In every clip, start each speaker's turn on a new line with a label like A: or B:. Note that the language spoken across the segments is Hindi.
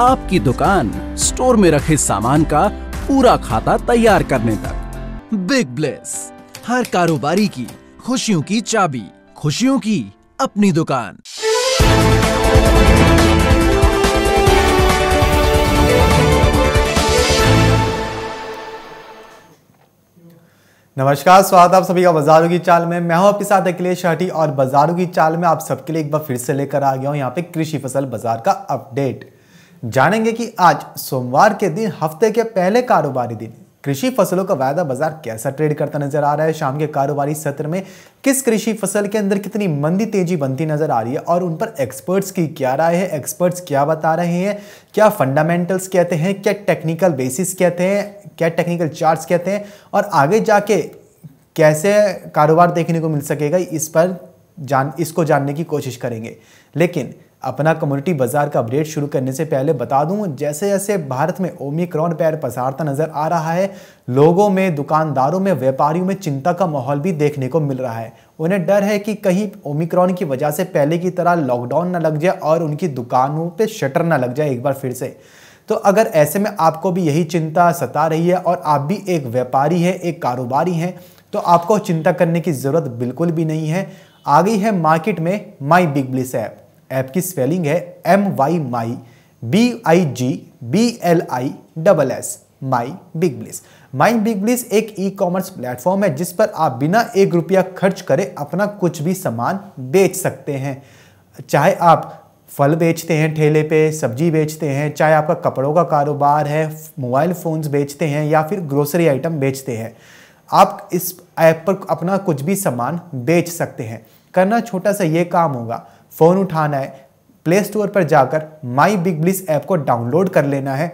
A: आपकी दुकान स्टोर में रखे सामान का पूरा खाता तैयार करने तक बिग ब्लेस हर कारोबारी की खुशियों की चाबी खुशियों की अपनी दुकान नमस्कार स्वागत आप सभी का बाजारों की चाल में मैं हूं आपके साथ अखिलेश हाटी और बाजारों की चाल में आप सबके लिए एक बार फिर से लेकर आ गया हूं यहां पे कृषि फसल बाजार का अपडेट जानेंगे कि आज सोमवार के दिन हफ्ते के पहले कारोबारी दिन कृषि फसलों का वायदा बाजार कैसा ट्रेड करता नजर आ रहा है शाम के कारोबारी सत्र में किस कृषि फसल के अंदर कितनी मंदी तेजी बनती नजर आ रही है और उन पर एक्सपर्ट्स की क्या राय है एक्सपर्ट्स क्या बता रहे हैं क्या फंडामेंटल्स कहते हैं क्या टेक्निकल बेसिस कहते हैं क्या टेक्निकल चार्ट्स कहते हैं और आगे जाके कैसे कारोबार देखने को मिल सकेगा इस पर जान इसको जानने की कोशिश करेंगे लेकिन अपना कम्युनिटी बाजार का अपडेट शुरू करने से पहले बता दूं जैसे जैसे भारत में ओमिक्रॉन पैर पसारता नजर आ रहा है लोगों में दुकानदारों में व्यापारियों में चिंता का माहौल भी देखने को मिल रहा है उन्हें डर है कि कहीं ओमिक्रॉन की वजह से पहले की तरह लॉकडाउन ना लग जाए और उनकी दुकानों पर शटर ना लग जाए एक बार फिर से तो अगर ऐसे में आपको भी यही चिंता सता रही है और आप भी एक व्यापारी हैं एक कारोबारी हैं तो आपको चिंता करने की ज़रूरत बिल्कुल भी नहीं है आ गई है मार्केट में My Big Bliss app app की स्पेलिंग है M Y my B I G B L I double S My Big Bliss My Big Bliss एक ई कॉमर्स प्लेटफॉर्म है जिस पर आप बिना एक रुपया खर्च करे अपना कुछ भी सामान बेच सकते हैं चाहे आप फल बेचते हैं ठेले पे सब्जी बेचते हैं चाहे आपका कपड़ों का कारोबार है मोबाइल फ़ोन्स बेचते हैं या फिर ग्रोसरी आइटम बेचते हैं आप इस ऐप पर अपना कुछ भी सामान बेच सकते हैं करना छोटा सा ये काम होगा फ़ोन उठाना है प्ले स्टोर पर जाकर माई बिग ब्लिस ऐप को डाउनलोड कर लेना है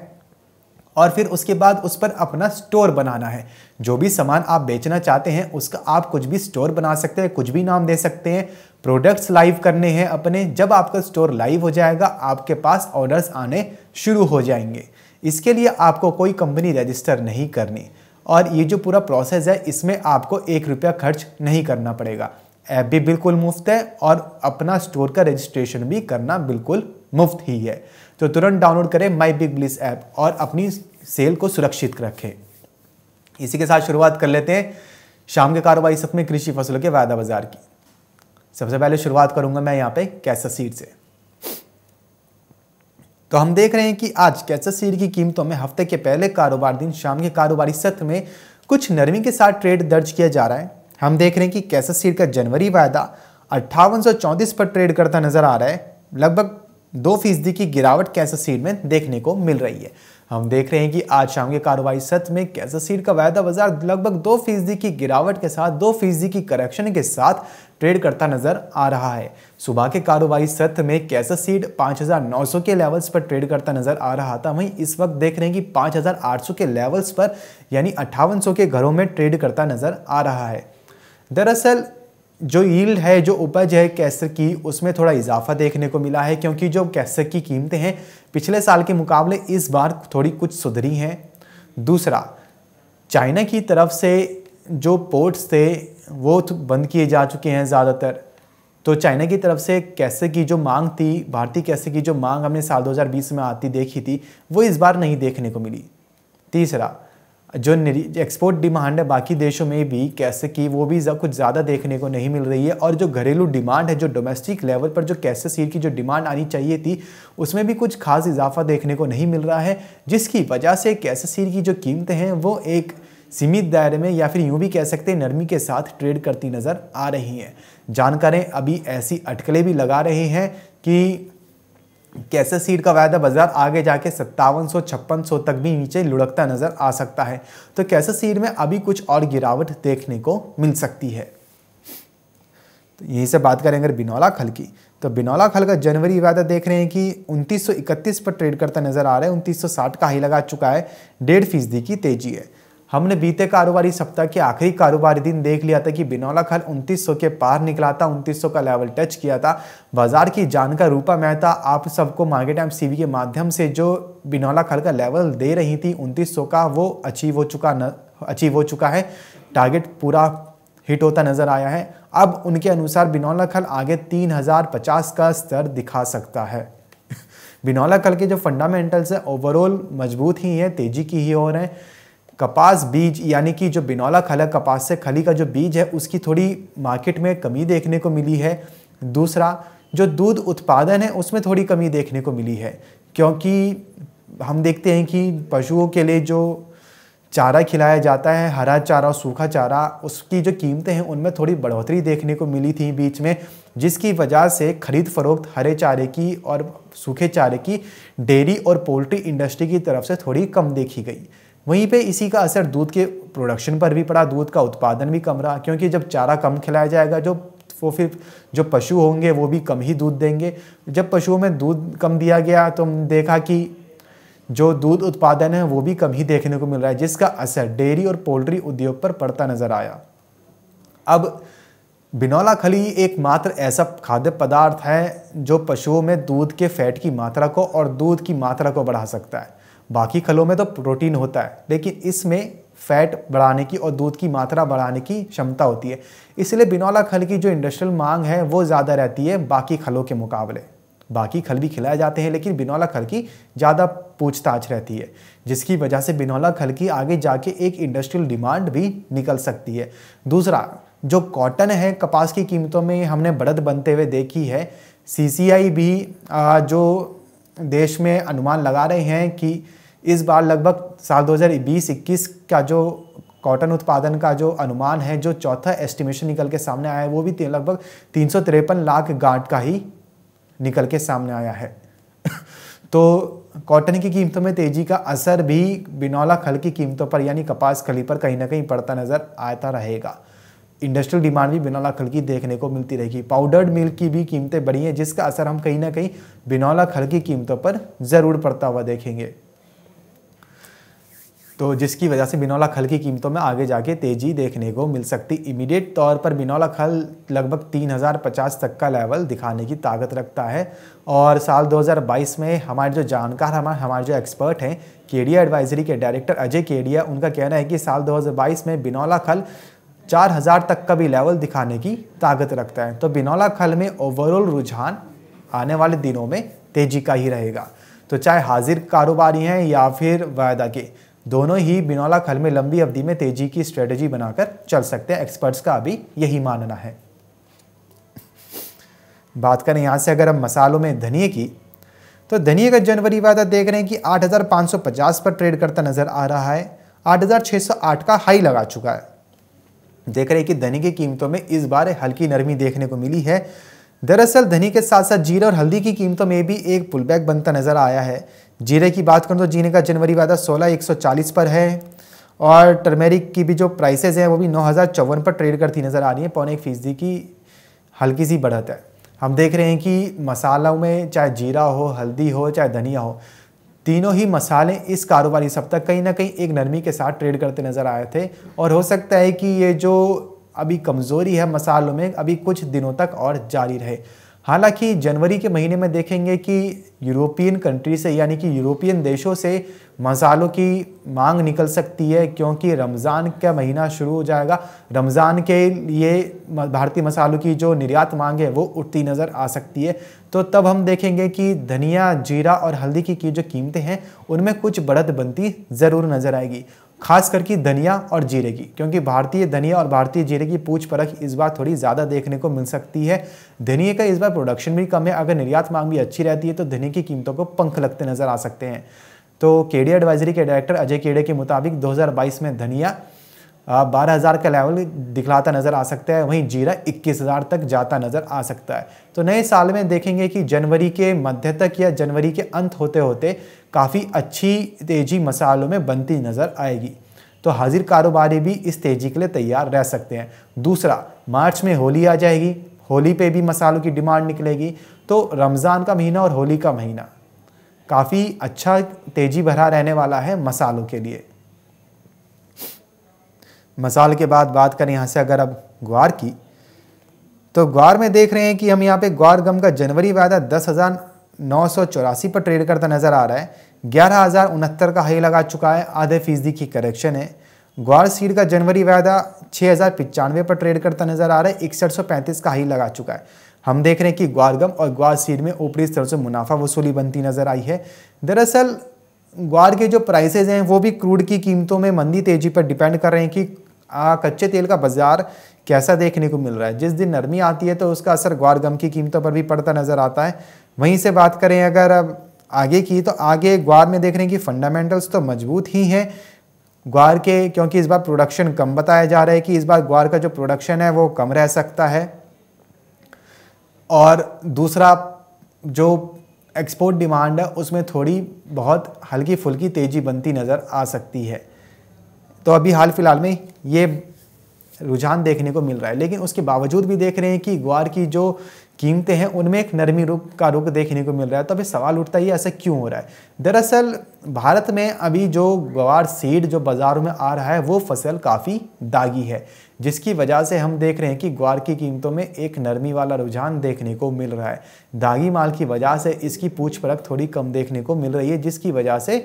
A: और फिर उसके बाद उस पर अपना स्टोर बनाना है जो भी सामान आप बेचना चाहते हैं उसका आप कुछ भी स्टोर बना सकते हैं कुछ भी नाम दे सकते हैं प्रोडक्ट्स लाइव करने हैं अपने जब आपका स्टोर लाइव हो जाएगा आपके पास ऑर्डर्स आने शुरू हो जाएंगे इसके लिए आपको कोई कंपनी रजिस्टर नहीं करनी और ये जो पूरा प्रोसेस है इसमें आपको एक रुपया खर्च नहीं करना पड़ेगा ऐप भी बिल्कुल मुफ्त है और अपना स्टोर का रजिस्ट्रेशन भी करना बिल्कुल मुफ्त ही है तो तुरंत डाउनलोड करें माई बिग ब्लिस ऐप और अपनी सेल को सुरक्षित रखें इसी के साथ शुरुआत कर लेते हैं शाम के कारोबारी में कृषि फसलों के वायदा बाजार की सबसे पहले शुरुआत करूंगा मैं यहाँ पे कैसा सीड से तो हम देख रहे हैं कि आज कैसा सीड की कीमतों में हफ्ते के पहले कारोबार दिन शाम के कारोबारी सत्र में कुछ नरमी के साथ ट्रेड दर्ज किया जा रहा है हम देख रहे हैं कि कैसे सीड का जनवरी वायदा अट्ठावन पर ट्रेड करता नजर आ रहा है लगभग दो फीसदी की गिरावट कैसे सीड में देखने को मिल रही है हम देख रहे हैं कि आज शाम के कार्रवाई सत्र में कैसे सीड का वायदा बाजार लगभग दो फीसदी की गिरावट के साथ दो फीसदी की करेक्शन के साथ ट्रेड करता नजर आ रहा है सुबह के कारोबारी सत्र में कैसे सीड 5,900 के लेवल्स पर ट्रेड करता नजर आ रहा था वहीं इस वक्त देख रहे हैं कि 5,800 के लेवल्स पर यानी अट्ठावन के घरों में ट्रेड करता नजर आ रहा है दरअसल जो यील्ड है जो उपज है कैसर की उसमें थोड़ा इजाफा देखने को मिला है क्योंकि जो कैसर की कीमतें हैं पिछले साल के मुकाबले इस बार थोड़ी कुछ सुधरी हैं दूसरा चाइना की तरफ से जो पोर्ट्स थे वो तो बंद किए जा चुके हैं ज़्यादातर तो चाइना की तरफ से कैसे की जो मांग थी भारतीय कैसे की जो मांग हमने साल 2020 में आती देखी थी वो इस बार नहीं देखने को मिली तीसरा जो एक्सपोर्ट डिमांड है बाकी देशों में भी कैसे की वो भी कुछ ज़्यादा देखने को नहीं मिल रही है और जो घरेलू डिमांड है जो डोमेस्टिक लेवल पर जो कैसे सीर की जो डिमांड आनी चाहिए थी उसमें भी कुछ खास इजाफा देखने को नहीं मिल रहा है जिसकी वजह से कैसे सीर की जो कीमतें हैं वो एक सीमित दायरे में या फिर यूँ भी कह सकते हैं नरमी के साथ ट्रेड करती नज़र आ रही हैं जानकारें अभी ऐसी अटकलें भी लगा रही हैं कि कैसे सीड का वायदा बाजार आगे जाके सत्तावन सौ छप्पन सौ तक भी नीचे लुढ़कता नजर आ सकता है तो कैसे सीड में अभी कुछ और गिरावट देखने को मिल सकती है तो यहीं से बात करें अगर बिनौला खल की तो बिनौला खल का जनवरी वायदा देख रहे हैं कि उनतीस पर ट्रेड करता नजर आ रहा है उनतीस का ही लगा चुका है डेढ़ फीसदी की तेजी है हमने बीते कारोबारी सप्ताह के आखिरी कारोबारी दिन देख लिया था कि बिनौला खल 2900 के पार निकला था 2900 का लेवल टच किया था बाजार की जानकार रूपा मेहता आप सबको मार्केट एम सीवी के माध्यम से जो बिनौला खल का लेवल दे रही थी सौ का वो अचीव हो चुका न अचीव हो चुका है टारगेट पूरा हिट होता नजर आया है अब उनके अनुसार बिनौला खल आगे 3050 का स्तर दिखा सकता है बिनौला खल के जो फंडामेंटल्स है ओवरऑल मजबूत ही है तेजी की ही और हैं कपास बीज यानी कि जो बिनौला खला कपास से खली का जो बीज है उसकी थोड़ी मार्केट में कमी देखने को मिली है दूसरा जो दूध उत्पादन है उसमें थोड़ी कमी देखने को मिली है क्योंकि हम देखते हैं कि पशुओं के लिए जो चारा खिलाया जाता है हरा चारा और सूखा चारा उसकी जो कीमतें हैं उनमें थोड़ी बढ़ोतरी देखने को मिली थी बीच में जिसकी वजह से खरीद फरोख्त हरे चारे की और सूखे चारे की डेयरी और पोल्ट्री इंडस्ट्री की तरफ से थोड़ी कम देखी गई वहीं पे इसी का असर दूध के प्रोडक्शन पर भी पड़ा दूध का उत्पादन भी कम रहा क्योंकि जब चारा कम खिलाया जाएगा जो वो फिर जो पशु होंगे वो भी कम ही दूध देंगे जब पशुओं में दूध कम दिया गया तो देखा कि जो दूध उत्पादन है वो भी कम ही देखने को मिल रहा है जिसका असर डेयरी और पोल्ट्री उद्योग पर पड़ता नजर आया अब बिनौला खली एकमात्र ऐसा खाद्य पदार्थ है जो पशुओं में दूध के फैट की मात्रा को और दूध की मात्रा को बढ़ा सकता है बाकी खलों में तो प्रोटीन होता है लेकिन इसमें फैट बढ़ाने की और दूध की मात्रा बढ़ाने की क्षमता होती है इसलिए बिनौला खल की जो इंडस्ट्रियल मांग है वो ज़्यादा रहती है बाकी खलों के मुकाबले बाकी खल भी खिलाए जाते हैं लेकिन बिनौला खल की ज़्यादा पूछताछ रहती है जिसकी वजह से बिनौला खल की आगे जाके एक इंडस्ट्रियल डिमांड भी निकल सकती है दूसरा जो कॉटन है कपास की कीमतों में हमने बढ़त बनते हुए देखी है सी भी जो देश में अनुमान लगा रहे हैं कि इस बार लगभग साल 2020-21 का जो कॉटन उत्पादन का जो अनुमान है जो चौथा एस्टिमेशन निकल के सामने आया है वो भी लगभग तीन लाख गांठ का ही निकल के सामने आया है तो कॉटन की कीमतों में तेजी का असर भी बिनौला खल की कीमतों पर यानी कपास खली पर कहीं ना कहीं पड़ता नज़र आता रहेगा इंडस्ट्रियल डिमांड भी बिनौला खल की देखने को मिलती रहेगी पाउडर्ड मिल्क की भी कीमतें बढ़ी हैं जिसका असर हम कहीं ना कहीं बिनौला खल की कीमतों पर ज़रूर पड़ता हुआ देखेंगे तो जिसकी वजह से बिनौला खल की कीमतों में आगे जाके तेज़ी देखने को मिल सकती इमीडिएट तौर पर बिनौला खल लगभग 3050 तक का लेवल दिखाने की ताकत रखता है और साल 2022 में हमारे जो जानकार हमारे हमारे जो एक्सपर्ट हैं केडिया एडवाइजरी के डायरेक्टर अजय केडिया उनका कहना है कि साल 2022 में बिनौला खल 4000 तक का भी लेवल दिखाने की ताकत रखता है तो बिनौला खल में ओवरऑल रुझान आने वाले दिनों में तेजी का ही रहेगा तो चाहे हाजिर कारोबारी हैं या फिर वायदा के दोनों ही बिनौला खल में लंबी अवधि में तेजी की स्ट्रेटजी बनाकर चल सकते हैं एक्सपर्ट्स का अभी यही मानना है बात करें यहाँ से अगर हम मसालों में धनिए की तो धनिए का जनवरी वायदा देख रहे हैं कि 8,550 पर ट्रेड करता नज़र आ रहा है 8,608 का हाई लगा चुका है देख रहे हैं कि धनी की कीमतों में इस बार हल्की नरमी देखने को मिली है दरअसल धनी के साथ साथ जीरे और हल्दी की कीमतों में भी एक पुलबैक बनता नजर आया है जीरे की बात करूँ तो जीने का जनवरी वादा सोलह एक सौ चालीस पर है और टर्मेरिक की भी जो प्राइसेज हैं वो भी नौ हज़ार चौवन पर ट्रेड करती नज़र आ रही है पौने एक फीसदी की हल्की सी बढ़त है हम देख रहे हैं कि मसालों में चाहे जीरा हो हल्दी हो चाहे धनिया हो तीनों ही मसाले इस कारोबारी सप्ताह कहीं ना कहीं एक नरमी के साथ ट्रेड करते नज़र आए थे और हो सकता है कि ये जो अभी कमज़ोरी है मसालों में अभी कुछ दिनों तक और जारी रहे हालांकि जनवरी के महीने में देखेंगे कि यूरोपियन कंट्री से यानी कि यूरोपियन देशों से मसालों की मांग निकल सकती है क्योंकि रमज़ान का महीना शुरू हो जाएगा रमज़ान के लिए भारतीय मसालों की जो निर्यात मांग है वो उठती नज़र आ सकती है तो तब हम देखेंगे कि धनिया जीरा और हल्दी की, की जो कीमतें हैं उनमें कुछ बढ़त बनती ज़रूर नज़र आएगी खास करके धनिया और जीरे की क्योंकि भारतीय धनिया और भारतीय जीरे की पूछ परख इस बार थोड़ी ज़्यादा देखने को मिल सकती है धनिया का इस बार प्रोडक्शन भी कम है अगर निर्यात मांग भी अच्छी रहती है तो धनिए की कीमतों को पंख लगते नजर आ सकते हैं तो केडी एडवाइजरी के डायरेक्टर अजय केड़े के मुताबिक 2022 में धनिया बारह हज़ार का लेवल दिखलाता नज़र आ सकता है वहीं जीरा इक्कीस हज़ार तक जाता नज़र आ सकता है तो नए साल में देखेंगे कि जनवरी के मध्य तक या जनवरी के अंत होते होते काफ़ी अच्छी तेज़ी मसालों में बनती नज़र आएगी तो हाजिर कारोबारी भी इस तेज़ी के लिए तैयार रह सकते हैं दूसरा मार्च में होली आ जाएगी होली पे भी मसालों की डिमांड निकलेगी तो रमज़ान का महीना और होली का महीना काफ़ी अच्छा तेज़ी भरा रहने वाला है मसालों के लिए मसाल के बाद बात करें यहाँ से अगर अब ग्वार की तो ग्वार में देख रहे हैं कि हम यहाँ पे ग्वार गम का जनवरी वायदा दस हज़ार नौ सौ चौरासी पर ट्रेड करता नज़र आ रहा है ग्यारह हज़ार उनहत्तर का हाई लगा चुका है आधे फीसदी की करेक्शन है ग्वार सीड का जनवरी वायदा छः हज़ार पचानवे पर ट्रेड करता नज़र आ रहा है इकसठ सौ पैंतीस का हाई लगा चुका है हम देख रहे हैं कि ग्वारगम और ग्वार सीड में ऊपरी स्तर से मुनाफा वसूली बनती नज़र आई है दरअसल ग्वार के जो प्राइसेज हैं वो भी क्रूड की कीमतों में मंदी तेजी पर डिपेंड कर रहे हैं कि आ, कच्चे तेल का बाजार कैसा देखने को मिल रहा है जिस दिन नरमी आती है तो उसका असर ग्वार गम की कीमतों पर भी पड़ता नज़र आता है वहीं से बात करें अगर अब आगे की तो आगे ग्वार में देख रहे हैं कि फंडामेंटल्स तो मजबूत ही हैं ग्वार के क्योंकि इस बार प्रोडक्शन कम बताया जा रहा है कि इस बार ग्वार का जो प्रोडक्शन है वो कम रह सकता है और दूसरा जो एक्सपोर्ट डिमांड है उसमें थोड़ी बहुत हल्की फुल्की तेज़ी बनती नज़र आ सकती है तो अभी हाल फिलहाल में ये रुझान देखने को मिल रहा है लेकिन उसके बावजूद भी देख रहे हैं कि ग्वार की जो कीमतें हैं उनमें एक नरमी रुख का रुख देखने को मिल रहा है तो अभी सवाल उठता है ऐसा क्यों हो रहा है दरअसल भारत में अभी जो ग्वार सीड जो बाज़ारों में आ रहा है वो फसल काफ़ी दागी है जिसकी वजह से हम देख रहे हैं कि ग्वार की कीमतों में एक नरमी वाला रुझान देखने को मिल रहा है दागी माल की वजह से इसकी पूछ परख थोड़ी कम देखने को मिल रही है जिसकी वजह से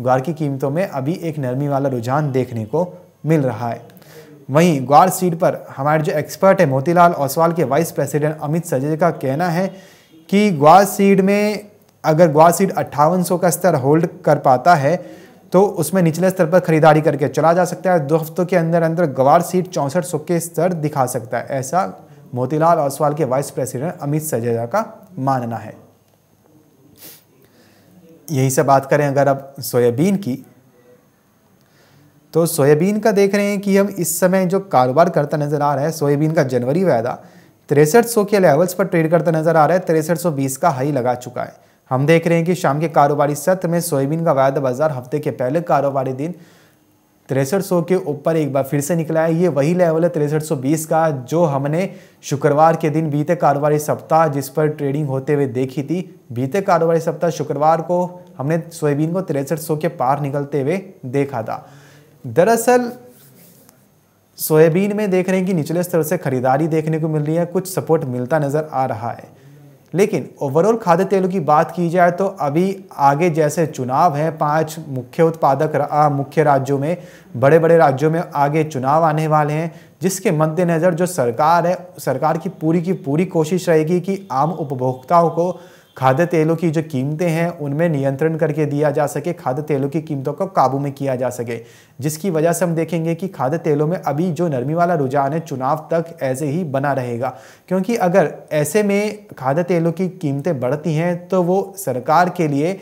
A: ग्वार की कीमतों में अभी एक नरमी वाला रुझान देखने को मिल रहा है वहीं ग्वार सीट पर हमारे जो एक्सपर्ट है मोतीलाल ओसवाल के वाइस प्रेसिडेंट अमित सजेज का कहना है कि ग्वार सीड में अगर ग्वार सीट अट्ठावन का स्तर होल्ड कर पाता है तो उसमें निचले स्तर पर खरीदारी करके चला जा सकता है दो हफ्तों के अंदर अंदर ग्वार सीट चौंसठ के स्तर दिखा सकता है ऐसा मोतीलाल ओसवाल के वाइस प्रेसिडेंट अमित सजेजा का मानना है यही से बात करें अगर अब सोयाबीन की तो सोयाबीन का देख रहे हैं कि हम इस समय जो कारोबार करता नज़र आ रहा है सोयाबीन का जनवरी वायदा तिरसठ सौ के लेवल्स पर ट्रेड करता नज़र आ रहा है तिरसठ सौ बीस का हाई लगा चुका है हम देख रहे हैं कि शाम के कारोबारी सत्र में सोयाबीन का वायदा बाजार हफ्ते के पहले कारोबारी दिन तिरसठ सौ के ऊपर एक बार फिर से निकला है ये वही लेवल है तिरसठ सौ बीस का जो हमने शुक्रवार के दिन बीते कारोबारी सप्ताह जिस पर ट्रेडिंग होते हुए देखी थी बीते कारोबारी सप्ताह शुक्रवार को हमने सोयाबीन को तिरसठ सौ के पार निकलते हुए देखा था दरअसल सोयाबीन में देख रहे हैं कि निचले स्तर से खरीदारी देखने को मिल रही है कुछ सपोर्ट मिलता नज़र आ रहा है लेकिन ओवरऑल खाद्य तेलों की बात की जाए तो अभी आगे जैसे चुनाव हैं पांच मुख्य उत्पादक रा, मुख्य राज्यों में बड़े बड़े राज्यों में आगे चुनाव आने वाले हैं जिसके मद्देनज़र जो सरकार है सरकार की पूरी की पूरी कोशिश रहेगी कि आम उपभोक्ताओं को खाद्य तेलों की जो कीमतें हैं उनमें नियंत्रण करके दिया जा सके खाद्य तेलों की कीमतों को काबू में किया जा सके जिसकी वजह से हम देखेंगे कि खाद्य तेलों में अभी जो नरमी वाला रुझान है चुनाव तक ऐसे ही बना रहेगा क्योंकि अगर ऐसे में खाद्य तेलों की कीमतें बढ़ती हैं तो वो सरकार के लिए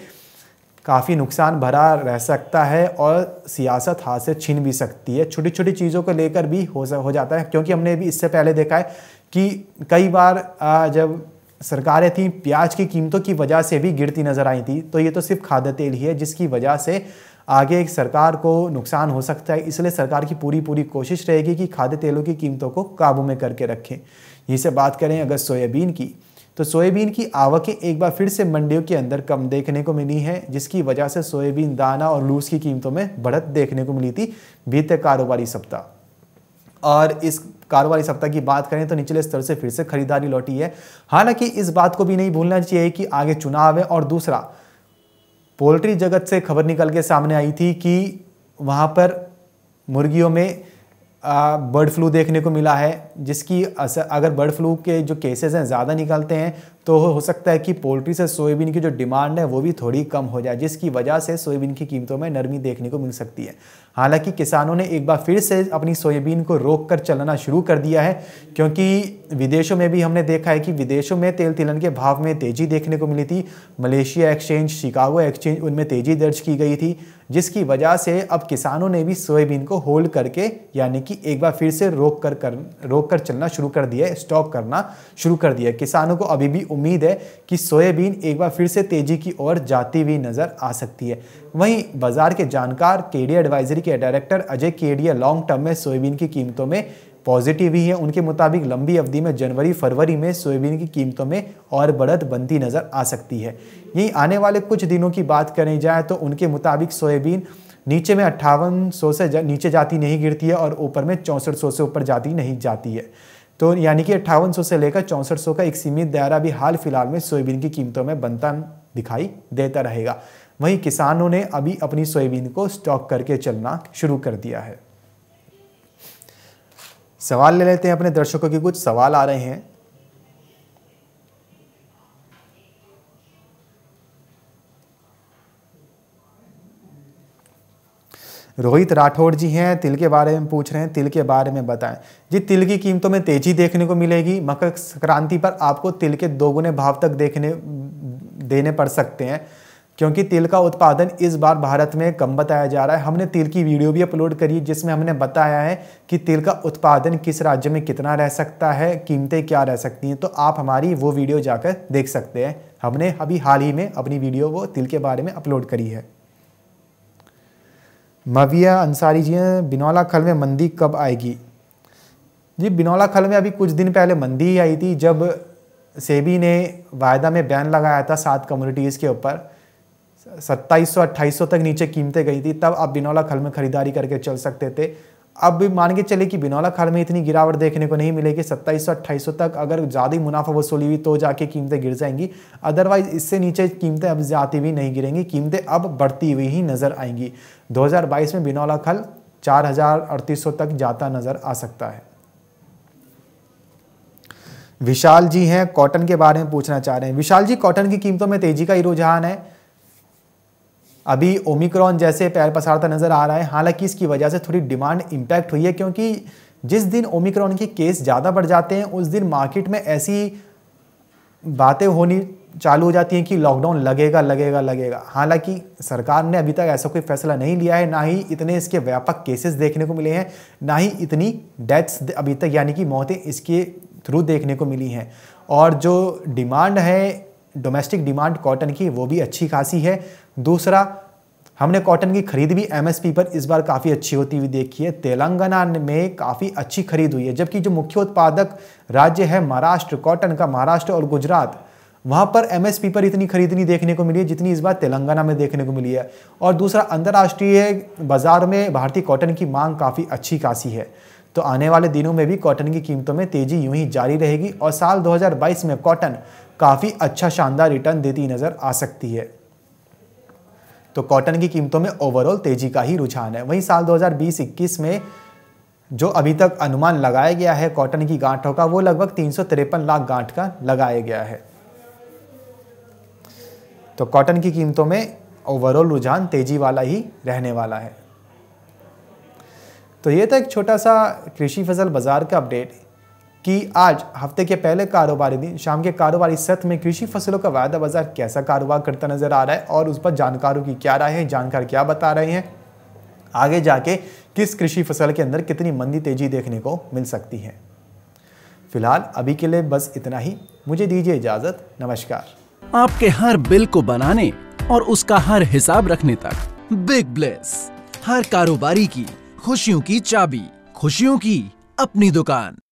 A: काफ़ी नुकसान भरा रह सकता है और सियासत हाथ से छीन भी सकती है छोटी छोटी चीज़ों को लेकर भी हो जाता है क्योंकि हमने भी इससे पहले देखा है कि कई बार जब सरकारें थी प्याज की कीमतों की वजह से भी गिरती नज़र आई थी तो ये तो सिर्फ खाद्य तेल ही है जिसकी वजह से आगे एक सरकार को नुकसान हो सकता है इसलिए सरकार की पूरी पूरी कोशिश रहेगी कि खाद्य तेलों की कीमतों को काबू में करके रखें यहीं से बात करें अगर सोयाबीन की तो सोयाबीन की आवकें एक बार फिर से मंडियों के अंदर कम देखने को मिली हैं जिसकी वजह से सोयाबीन दाना और लूज की कीमतों में बढ़त देखने को मिली थी बीते कारोबारी सप्ताह और इस कारोबारी सप्ताह की बात करें तो निचले स्तर से फिर से खरीदारी लौटी है हालांकि इस बात को भी नहीं भूलना चाहिए कि आगे चुनाव है और दूसरा पोल्ट्री जगत से खबर निकल के सामने आई थी कि वहाँ पर मुर्गियों में बर्ड फ्लू देखने को मिला है जिसकी असर अगर बर्ड फ्लू के जो केसेस हैं ज़्यादा निकलते हैं तो हो सकता है कि पोल्ट्री से सोयाबीन की जो डिमांड है वो भी थोड़ी कम हो जाए जिसकी वजह से सोयाबीन की कीमतों में नरमी देखने को मिल सकती है हालांकि किसानों ने एक बार फिर से अपनी सोयाबीन को रोक कर चलना शुरू कर दिया है क्योंकि विदेशों में भी हमने देखा है कि विदेशों में तेल तिलन के भाव में तेज़ी देखने को मिली थी मलेशिया एक्सचेंज शिकागो एक्सचेंज उनमें तेज़ी दर्ज की गई थी जिसकी वजह से अब किसानों ने भी सोयाबीन को होल्ड करके यानी कि एक बार फिर से रोक कर, कर रोक कर चलना शुरू कर दिया है स्टॉप करना शुरू कर दिया है किसानों को अभी भी उम्मीद है कि सोयाबीन एक बार फिर से तेजी की ओर जाती हुई नज़र आ सकती है वहीं बाजार के जानकार केडी एडवाइजरी के director Ajay Kedia long term में सोयाबीन की कीमतों में पॉजिटिव ही है उनके मुताबिक लंबी अवधि में जनवरी फरवरी में सोयाबीन की कीमतों में और बढ़त बनती नज़र आ सकती है यही आने वाले कुछ दिनों की बात करें जाए तो उनके मुताबिक सोयाबीन नीचे में अट्ठावन से जा, नीचे जाती नहीं गिरती है और ऊपर में चौंसठ से ऊपर जाती नहीं जाती है तो यानी कि अट्ठावन से लेकर चौंसठ का एक सीमित दायरा भी हाल फिलहाल में सोयाबीन की कीमतों में बनता दिखाई देता रहेगा वहीं किसानों ने अभी अपनी सोयाबीन को स्टॉक करके चलना शुरू कर दिया है सवाल ले लेते हैं अपने दर्शकों के कुछ सवाल आ रहे हैं रोहित राठौड़ जी हैं तिल के बारे में पूछ रहे हैं तिल के बारे में बताएं जी तिल की कीमतों में तेजी देखने को मिलेगी मकर संक्रांति पर आपको तिल के दोगुने भाव तक देखने देने पड़ सकते हैं क्योंकि तिल का उत्पादन इस बार भारत में कम बताया जा रहा है हमने तिल की वीडियो भी अपलोड करी जिसमें हमने बताया है कि तिल का उत्पादन किस राज्य में कितना रह सकता है कीमतें क्या रह सकती हैं तो आप हमारी वो वीडियो जाकर देख सकते हैं हमने अभी हाल ही में अपनी वीडियो वो तिल के बारे में अपलोड करी है मविया अंसारी जी हैं बिनौला खल में मंदी कब आएगी जी बिनौला खल में अभी कुछ दिन पहले मंदी ही आई थी जब सेबी ने वायदा में बैन लगाया था सात कम्युनिटीज़ के ऊपर सत्ताईस सौ तक नीचे कीमतें गई थी तब आप बिनौला खल में ख़रीदारी करके चल सकते थे अब मान के चले कि बिनौला खाल में इतनी गिरावट देखने को नहीं मिलेगी सत्ताईस सौ तक अगर ज़्यादा मुनाफा वसूली हुई तो जाके कीमतें गिर जाएंगी अदरवाइज इससे नीचे कीमतें अब जाती हुई नहीं गिरेंगी कीमतें अब बढ़ती हुई ही नज़र आएंगी 2022 में बिनौला खाल चार तक जाता नज़र आ सकता है विशाल जी हैं कॉटन के बारे में पूछना चाह रहे हैं विशाल जी कॉटन की कीमतों में तेज़ी का ही रुझान है अभी ओमिक्रॉन जैसे पैर पसारता नज़र आ रहा है हालांकि इसकी वजह से थोड़ी डिमांड इम्पैक्ट हुई है क्योंकि जिस दिन ओमिक्रॉन के केस ज़्यादा बढ़ जाते हैं उस दिन मार्केट में ऐसी बातें होनी चालू हो जाती हैं कि लॉकडाउन लगेगा लगेगा लगेगा हालांकि सरकार ने अभी तक ऐसा कोई फैसला नहीं लिया है ना ही इतने इसके व्यापक केसेस देखने को मिले हैं ना ही इतनी डेथ्स अभी तक यानी कि मौतें इसके थ्रू देखने को मिली हैं और जो डिमांड है डोमेस्टिक डिमांड कॉटन की वो भी अच्छी खासी है दूसरा हमने कॉटन की खरीद भी एमएसपी पर इस बार काफ़ी अच्छी होती हुई देखी है तेलंगाना में काफ़ी अच्छी खरीद हुई है जबकि जो मुख्य उत्पादक राज्य है महाराष्ट्र कॉटन का महाराष्ट्र और गुजरात वहाँ पर एमएसपी पर इतनी खरीद नहीं देखने को मिली है जितनी इस बार तेलंगाना में देखने को मिली है और दूसरा अंतर्राष्ट्रीय बाजार में भारतीय कॉटन की मांग काफ़ी अच्छी खासी है तो आने वाले दिनों में भी कॉटन की कीमतों में तेज़ी यूं ही जारी रहेगी और साल 2022 में कॉटन काफ़ी अच्छा शानदार रिटर्न देती नज़र आ सकती है तो कॉटन की कीमतों में ओवरऑल तेज़ी का ही रुझान है वहीं साल 2020-21 में जो अभी तक अनुमान लगाया गया है कॉटन की गांठों का वो लगभग तीन लाख गांठ का लगाया गया है तो कॉटन की कीमतों में ओवरऑल रुझान तेजी वाला ही रहने वाला है तो ये था एक छोटा सा कृषि फसल बाज़ार का अपडेट कि आज हफ्ते के पहले कारोबारी दिन शाम के कारोबारी सत्र में कृषि फसलों का वायदा बाजार कैसा कारोबार करता नजर आ रहा है और उस पर जानकारों की क्या राय है जानकार क्या बता रहे हैं आगे जाके किस कृषि फसल के अंदर कितनी मंदी तेजी देखने को मिल सकती है फिलहाल अभी के लिए बस इतना ही मुझे दीजिए इजाजत नमस्कार आपके हर बिल को बनाने और उसका हर हिसाब रखने तक बिग ब्लेस हर कारोबारी की खुशियों की चाबी खुशियों की अपनी दुकान